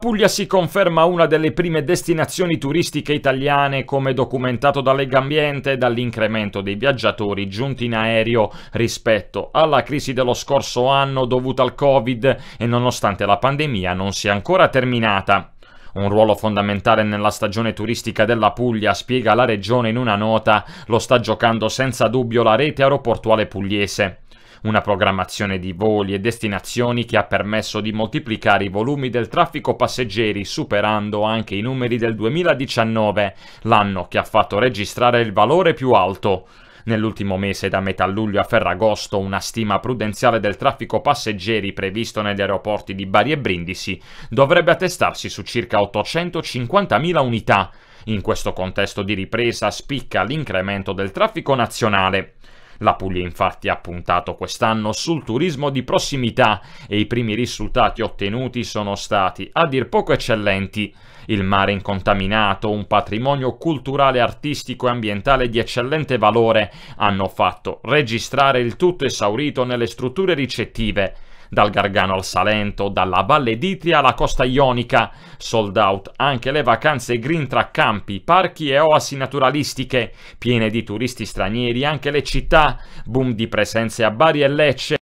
Puglia si conferma una delle prime destinazioni turistiche italiane come documentato da Legambiente e dall'incremento dei viaggiatori giunti in aereo rispetto alla crisi dello scorso anno dovuta al Covid e nonostante la pandemia non sia ancora terminata. Un ruolo fondamentale nella stagione turistica della Puglia, spiega la regione in una nota, lo sta giocando senza dubbio la rete aeroportuale pugliese una programmazione di voli e destinazioni che ha permesso di moltiplicare i volumi del traffico passeggeri superando anche i numeri del 2019, l'anno che ha fatto registrare il valore più alto. Nell'ultimo mese, da metà luglio a Ferragosto, una stima prudenziale del traffico passeggeri previsto negli aeroporti di Bari e Brindisi dovrebbe attestarsi su circa 850.000 unità. In questo contesto di ripresa spicca l'incremento del traffico nazionale. La Puglia infatti ha puntato quest'anno sul turismo di prossimità e i primi risultati ottenuti sono stati a dir poco eccellenti. Il mare incontaminato, un patrimonio culturale, artistico e ambientale di eccellente valore, hanno fatto registrare il tutto esaurito nelle strutture ricettive, dal Gargano al Salento, dalla Valle d'Itria alla costa ionica. Sold out anche le vacanze green tra campi, parchi e oasi naturalistiche, piene di turisti stranieri anche le città, boom di presenze a Bari e Lecce,